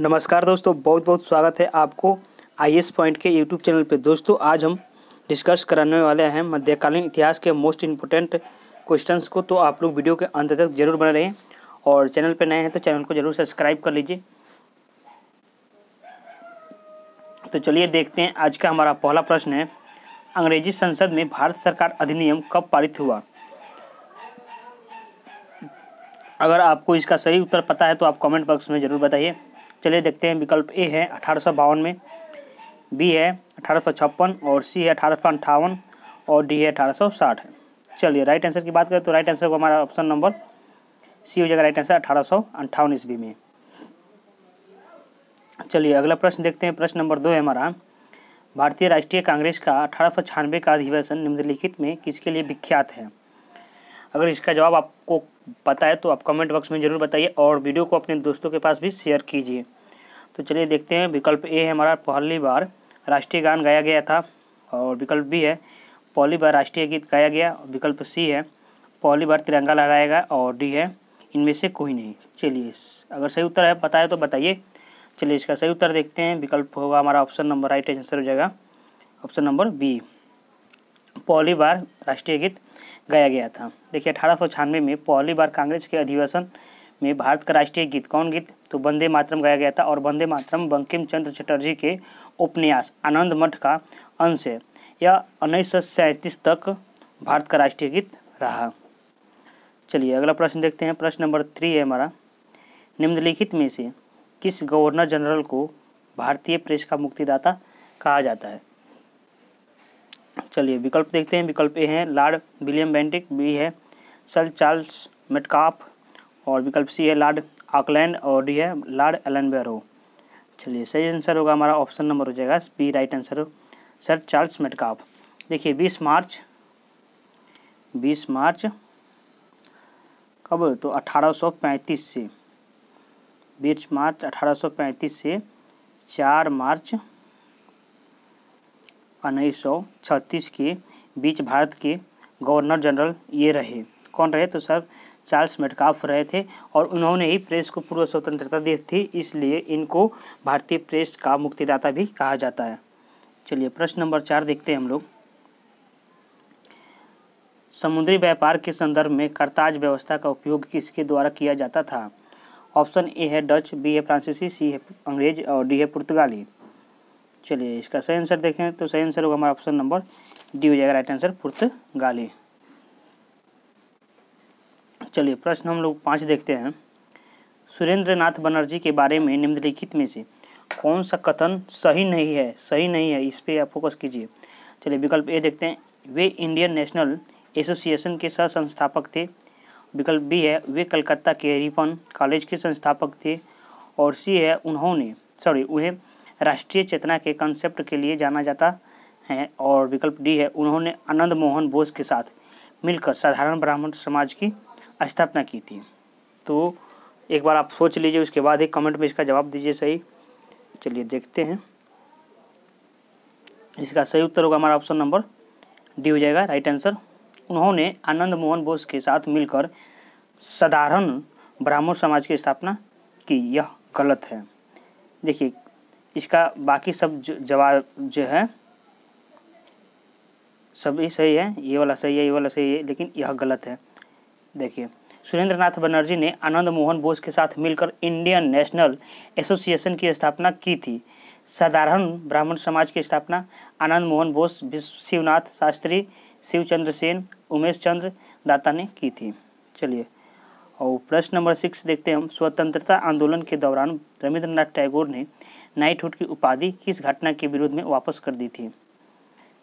नमस्कार दोस्तों बहुत बहुत स्वागत है आपको आई एस पॉइंट के यूट्यूब चैनल पे दोस्तों आज हम डिस्कस कराने वाले हैं मध्यकालीन इतिहास के मोस्ट इम्पोर्टेंट क्वेश्चंस को तो आप लोग वीडियो के अंत तक जरूर बने रहें और चैनल पे नए हैं तो चैनल को जरूर सब्सक्राइब कर लीजिए तो चलिए देखते हैं आज का हमारा पहला प्रश्न है अंग्रेजी संसद में भारत सरकार अधिनियम कब पारित हुआ अगर आपको इसका सही उत्तर पता है तो आप कमेंट बॉक्स में ज़रूर बताइए चलिए देखते हैं विकल्प ए है अठारह में बी है अठारह और सी है अठारह और डी है अठारह चलिए राइट आंसर की बात करें तो राइट आंसर को हमारा ऑप्शन नंबर सी हो जाएगा राइट आंसर अठारह सौ ईस्वी में चलिए अगला प्रश्न देखते हैं प्रश्न नंबर दो है हमारा भारतीय राष्ट्रीय कांग्रेस का अठारह सौ छियानवे का अधिवेशन निम्नलिखित में किसके लिए विख्यात है अगर इसका जवाब आपको पता है तो आप कमेंट बॉक्स में ज़रूर बताइए और वीडियो को अपने दोस्तों के पास भी शेयर कीजिए तो चलिए देखते हैं विकल्प ए है हमारा पहली बार राष्ट्रीय गान गाया गया था और विकल्प बी है पहली बार राष्ट्रीय गीत गाया गया विकल्प सी है पहली बार तिरंगा लगाया गया और डी है इनमें से कोई नहीं चलिए अगर सही उत्तर है पता है तो बताइए चलिए इसका सही उत्तर देखते हैं विकल्प होगा हमारा ऑप्शन नंबर राइट आंसर हो जाएगा ऑप्शन नंबर बी पहली बार राष्ट्रीय गीत गाया गया था देखिए अठारह में पहली बार कांग्रेस के अधिवेशन में भारत का राष्ट्रीय गीत कौन गीत तो वंदे मातरम गाया गया था और वंदे मातरम बंकिम चंद्र चटर्जी के उपन्यास आनंद मठ का अंश है यह उन्नीस तक भारत का राष्ट्रीय गीत रहा चलिए अगला प्रश्न देखते हैं प्रश्न नंबर थ्री है हमारा निम्नलिखित में से किस गवर्नर जनरल को भारतीय प्रेस का मुक्तिदाता कहा जाता है चलिए विकल्प देखते हैं विकल्प ए है लॉर्ड विलियम बेंटिक बी है सर चार्ल्स मेटकाफ और विकल्प सी है लॉर्ड ऑकलैंड और डी है लॉर्ड एलनबेरो चलिए सही आंसर होगा हमारा ऑप्शन नंबर हो जाएगा B right answer sir Charles Metcalfe देखिए बीस मार्च बीस मार्च कब तो पैंतीस से बीस मार्च पैंतीस से चार मार्च उन्नीस के बीच भारत के गवर्नर जनरल ये रहे कौन रहे तो सर चार्ल्स मेटकाफ रहे थे और उन्होंने ही प्रेस को पूर्व स्वतंत्रता दी थी इसलिए इनको भारतीय प्रेस का मुक्तिदाता भी कहा जाता है चलिए प्रश्न नंबर चार देखते हैं हम लोग समुद्री व्यापार के संदर्भ में करताज व्यवस्था का उपयोग किसके द्वारा किया जाता था ऑप्शन ए है डच बी है फ्रांसीसी सी है अंग्रेज और डी है पुर्तगाली चलिए इसका सही आंसर देखें तो सही आंसर होगा हमारा ऑप्शन नंबर डी हो जाएगा राइट आंसर पुर्तगाली चलिए प्रश्न हम लोग पाँच देखते हैं सुरेंद्र नाथ बनर्जी के बारे में निम्नलिखित में से कौन सा कथन सही नहीं है सही नहीं है इस पर आप फोकस कीजिए चलिए विकल्प ए देखते हैं वे इंडियन नेशनल एसोसिएशन के सह संस्थापक थे विकल्प बी है वे कलकत्ता के रिपन कॉलेज के संस्थापक थे और सी है उन्होंने सॉरी उन्हें राष्ट्रीय चेतना के कंसेप्ट के लिए जाना जाता है और विकल्प डी है उन्होंने आनंद मोहन बोस के साथ मिलकर साधारण ब्राह्मण समाज की स्थापना की थी तो एक बार आप सोच लीजिए उसके बाद ही कमेंट में इसका जवाब दीजिए सही चलिए देखते हैं इसका सही उत्तर होगा हमारा ऑप्शन नंबर डी हो जाएगा राइट आंसर उन्होंने आनंद मोहन बोस के साथ मिलकर साधारण ब्राह्मण समाज की स्थापना की यह गलत है देखिए इसका बाकी सब जवाब जो है सब सही है ये वाला सही है ये वाला सही है लेकिन यह गलत है देखिए सुरेंद्र नाथ बनर्जी ने आनंद मोहन बोस के साथ मिलकर इंडियन नेशनल एसोसिएशन की स्थापना की थी साधारण ब्राह्मण समाज की स्थापना आनंद मोहन बोस शिवनाथ शास्त्री शिवचंद्र सेन उमेश चंद्र दाता ने की थी चलिए और प्रश्न नंबर सिक्स देखते हैं हम स्वतंत्रता आंदोलन के दौरान रविंद्रनाथ टैगोर ने नाइटहुड की उपाधि किस घटना के विरोध में वापस कर दी थी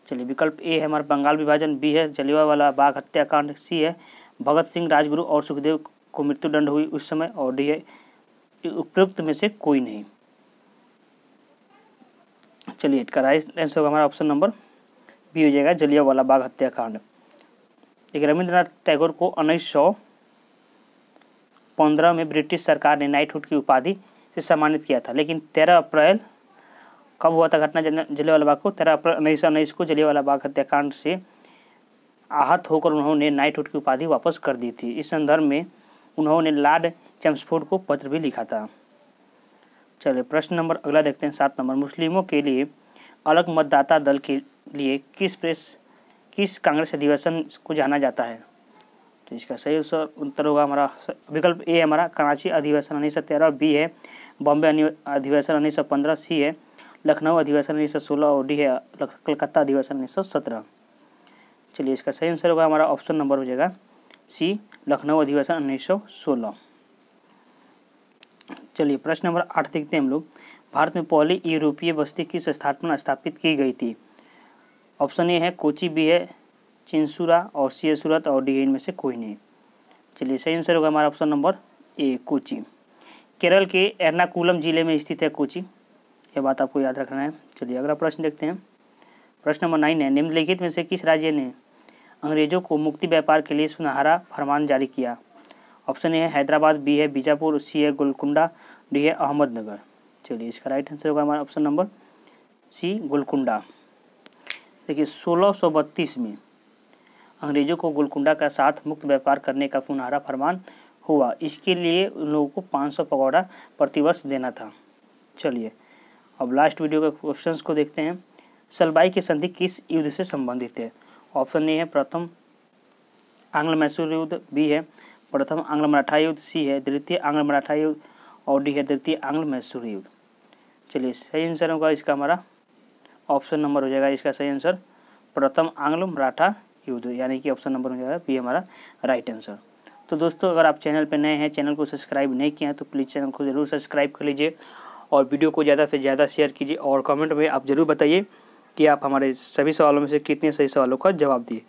चलिए विकल्प ए है हमारा बंगाल विभाजन बी है वाला बाघ हत्याकांड सी है भगत सिंह राजगुरु और सुखदेव को मृत्युदंड हुई उस समय और डी है उपयुक्त में से कोई नहीं चलिए राइट आंसर होगा हमारा ऑप्शन नंबर बी हो जाएगा जलिया वाला बाघ हत्याकांड देखिए रविंद्रनाथ टैगोर को उन्नीस सौ पंद्रह में ब्रिटिश सरकार ने नाइटहुड की उपाधि से सम्मानित किया था लेकिन तेरह अप्रैल कब हुआ था घटना वाला बाग को तेरह अप्रैल उन्नीस सौ उन्नीस को जलियावाला बाग हत्याकांड से आहत होकर उन्होंने नाइटहुड की उपाधि वापस कर दी थी इस संदर्भ में उन्होंने लॉर्ड चम्सफोर्ड को पत्र भी लिखा था चलिए प्रश्न नंबर अगला देखते हैं सात नंबर मुस्लिमों के लिए अलग मतदाता दल के लिए किस प्रेस किस कांग्रेस अधिवेशन को जाना जाता है तो इसका सही उत्तर होगा हमारा विकल्प ए है हमारा कराची अधिवेशन उन्नीस सौ तेरह बी है बॉम्बे अधिवेशन उन्नीस सौ पंद्रह सी है लखनऊ अधिवेशन उन्नीस सौ सोलह और डी है कलकत्ता अधिवेशन उन्नीस सौ सत्रह चलिए इसका सही आंसर होगा हमारा ऑप्शन नंबर हो जाएगा सी लखनऊ अधिवेशन उन्नीस सौ सोलह चलिए प्रश्न नंबर आठ देखते हैं हम लोग भारत में पहली यूरोपीय बस्ती किस स्थापना स्थापित की गई थी ऑप्शन ए है कोची बी है चिंसुरा और सी सूरत और डी इनमें से कोई नहीं चलिए सही आंसर होगा हमारा option number A Kochi Kerala के एर्नाकुलम जिले में स्थित है कोची यह बात आपको याद रखना है चलिए अगला प्रश्न देखते हैं प्रश्न नंबर नाइन है निम्नलिखित में से किस राज्य ने अंग्रेजों को मुक्ति व्यापार के लिए सुनहरा फरमान जारी किया ऑप्शन ए है हैदराबाद बी है बीजापुर सी है गोलकुंडा डी है अहमदनगर चलिए इसका राइट आंसर होगा हमारा ऑप्शन नंबर सी गोलकुंडा देखिए सोलह में अंग्रेज़ों को गोलकुंडा का साथ मुक्त व्यापार करने का फुनहरा फरमान हुआ इसके लिए उन लोगों को पाँच सौ पकौड़ा प्रतिवर्ष देना था चलिए अब लास्ट वीडियो के क्वेश्चन को देखते हैं सलबाई की संधि किस युद्ध से संबंधित है ऑप्शन ए है प्रथम आंग्ल मैसूर युद्ध बी है प्रथम आंग्ल मराठा युद्ध सी है द्वितीय आंग्ल मराठा युद्ध और डी है द्वितीय आंग्ल मैसूर युद्ध चलिए सही आंसर होगा इसका हमारा ऑप्शन नंबर हो जाएगा इसका सही आंसर प्रथम आंग्ल मराठा युद्ध यानी कि ऑप्शन नंबर जो है बी हमारा राइट आंसर तो दोस्तों अगर आप चैनल पर नए हैं चैनल को सब्सक्राइब नहीं किया है तो प्लीज़ चैनल को ज़रूर सब्सक्राइब कर लीजिए और वीडियो को ज़्यादा से ज़्यादा शेयर कीजिए और कमेंट में आप ज़रूर बताइए कि आप हमारे सभी सवालों में से कितने सही सवालों का जवाब दिए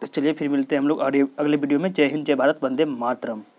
तो चलिए फिर मिलते हैं हम लोग अगले वीडियो में जय हिंद जय भारत वंदे मातरम